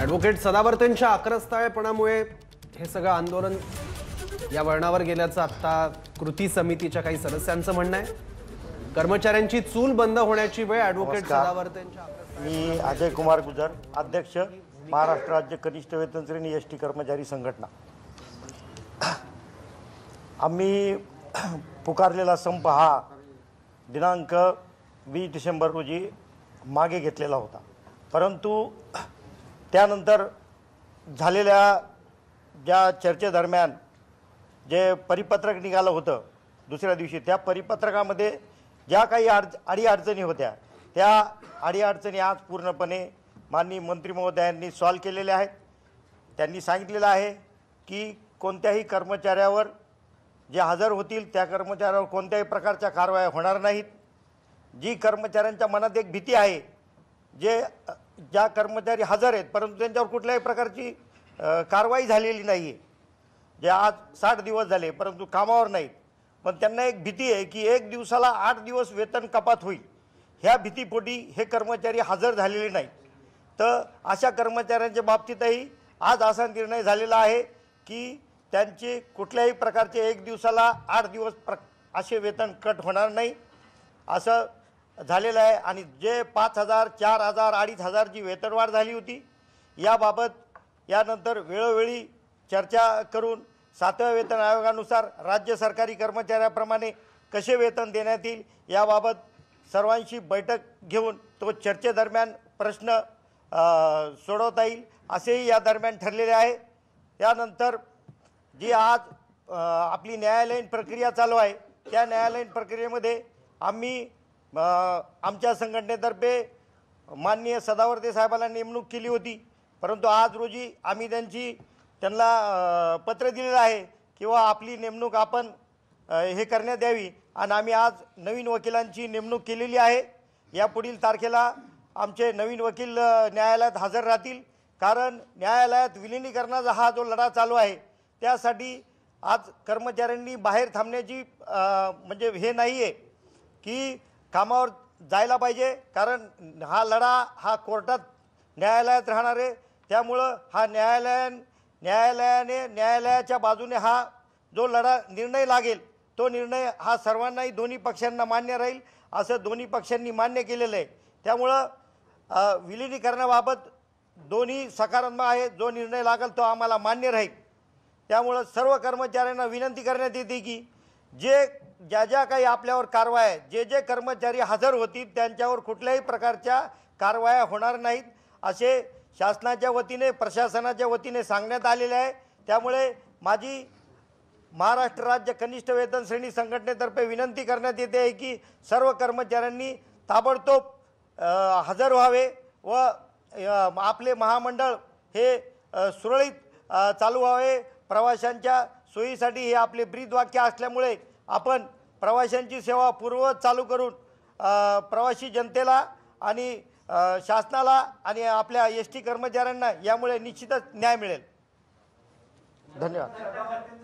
advocate सदावर्तेंच्या आक्रस्ताळेपणामुळे हे सगळं आंदोलन या वळणावर गेल्याचं आत्ता कृती समितीच्या काही सदस्यांचं म्हणणं आहे कर्मचाऱ्यांची चूल बंद होण्याची वेळ ॲडव्होकेट सदावर्तेंच्या मी अजय कुमार गुजर अध्यक्ष महाराष्ट्र राज्य कनिष्ठ वेतन श्रेणी एस टी कर्मचारी संघटना आम्ही पुकारलेला संप हा दिनांक वीस डिसेंबर रोजी मागे घेतलेला होता परंतु त्यानंतर झालेल्या ज्या चर्चेदरम्यान जे परिपत्रक निघालं होतं दुसऱ्या दिवशी त्या परिपत्रकामध्ये ज्या काही अड अडीअडचणी होत्या त्या अडीअडचणी आज पूर्णपणे माननीय मंत्री महोदयांनी सॉल्व केलेल्या आहेत त्यांनी सांगितलेलं आहे की कोणत्याही कर्मचाऱ्यावर जे हजर होतील त्या कर्मचाऱ्यावर कोणत्याही प्रकारच्या कारवाया होणार नाहीत जी कर्मचाऱ्यांच्या मनात एक भीती आहे जे ज्या कर्मचारी हजर आहेत परंतु त्यांच्यावर कुठल्याही प्रकारची कारवाई झालेली नाही आहे जे आज साठ दिवस झाले परंतु कामावर नाहीत पण त्यांना एक भीती आहे की एक दिवसाला आठ दिवस वेतन कपात होईल ह्या भीतीपोटी हे कर्मचारी हजर झालेले नाहीत तर अशा कर्मचाऱ्यांच्या बाबतीतही आज असा निर्णय झालेला आहे की त्यांचे कुठल्याही प्रकारचे एक दिवसाला आठ दिवस प्र असे वेतन कट होणार नाही असं झालेलं आहे आणि जे पाच हजार चार हजार अडीच हजारची वेतनवाढ झाली होती याबाबत यानंतर वेळोवेळी चर्चा करून सातव्या वेतन आयोगानुसार राज्य सरकारी कर्मचाऱ्याप्रमाणे कसे वेतन देण्यात येईल याबाबत सर्वांशी बैठक घेऊन तो चर्चेदरम्यान प्रश्न सोडवता येईल असेही या दरम्यान ठरलेले आहे त्यानंतर जी आज आपली न्यायालयीन प्रक्रिया चालू आहे त्या न्यायालयीन प्रक्रियेमध्ये आम्ही आमच्या संघटनेतर्फे माननीय सदावर्ते साहेबांना नेमणूक केली होती परंतु आज रोजी आम्ही त्यांची त्यांना पत्र दिलेलं आहे किंवा आपली नेमणूक आपण हे करण्यात द्यावी आणि आम्ही आज नवीन वकिलांची नेमणूक केलेली आहे या पुढील तारखेला आमचे नवीन वकील न्यायालयात हजर राहतील कारण न्यायालयात विलिनीकरणाचा हा जो लढा चालू आहे त्यासाठी आज कर्मचाऱ्यांनी बाहेर थांबण्याची म्हणजे हे नाही आहे की कामावर जायला पाहिजे कारण हा लढा हा कोर्टात न्यायालयात राहणार आहे त्यामुळं हा न्यायालयान न्यायालयाने न्यायालयाच्या बाजूने हा जो लढा निर्णय लागेल तो निर्णय हा सर्वांनाही दोन्ही पक्षांना मान्य राहील असं दोन्ही पक्षांनी मान्य केलेलं आहे त्यामुळं विलिनीकरणाबाबत दोन्ही सकारात्मक आहे जो निर्णय लागेल तो आम्हाला मान्य राहील त्यामुळं सर्व कर्मचाऱ्यांना विनंती करण्यात येते की जे ज्या ज्या काही आपल्यावर कारवाया जे जे कर्मचारी हजर होतील त्यांच्यावर कुठल्याही प्रकारच्या कारवाया होणार नाहीत असे शासनाच्या वतीने प्रशासनाच्या वतीने सांगण्यात आलेले आहे त्यामुळे माझी महाराष्ट्र राज्य कनिष्ठ वेतन श्रेणी संघटनेतर्फे विनंती करण्यात येते आहे की सर्व कर्मचाऱ्यांनी ताबडतोब हजर व्हावे व आपले महामंडळ हे सुरळीत चालू व्हावे प्रवाशांच्या सोयीसाठी हे आपले ब्रीद वाक्य असल्यामुळे आपण प्रवाशांची सेवा पूर्ववत चालू करून प्रवासी जनतेला आणि शासनाला आणि आपल्या एस टी कर्मचाऱ्यांना यामुळे निश्चितच न्याय मिळेल धन्यवाद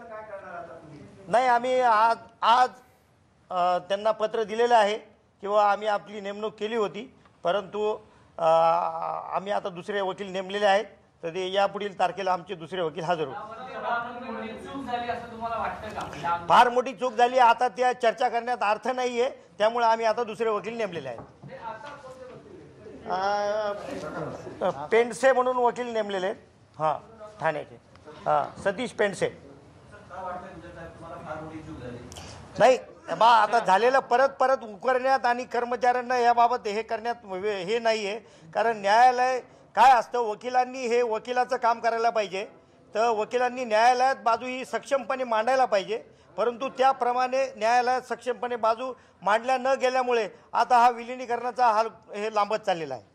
नाही आम्ही आज आज त्यांना पत्र दिलेलं आहे किंवा आम्ही आपली नेमणूक केली होती परंतु आम्ही आता दुसरे वकील नेमलेले आहेत तर ते पुढील तारखेला आमचे दुसरे वकील हजर होते फार मोठी चूक झाली आता त्या चर्चा करण्यात अर्थ नाही आहे त्यामुळे आम्ही आता दुसरे वकील नेमलेले आहेत पेंडसे म्हणून वकील नेमलेले आहेत हां ठाण्याचे हां सतीश पेंडसे नाही बा आता झालेलं परत परत उकरण्यात आणि कर्मचाऱ्यांना याबाबत हे करण्यात हे नाही आहे कारण न्यायालय काय असतं वकिलांनी हे वकिलाचं काम करायला पाहिजे तर वकिलांनी न्यायालयात बाजू ही सक्षमपणे मांडायला पाहिजे परंतु त्याप्रमाणे न्यायालयात सक्षमपणे बाजू मांडल्या न गेल्यामुळे आता हा विलिनीकरणाचा हा हे लांबत चाललेला आहे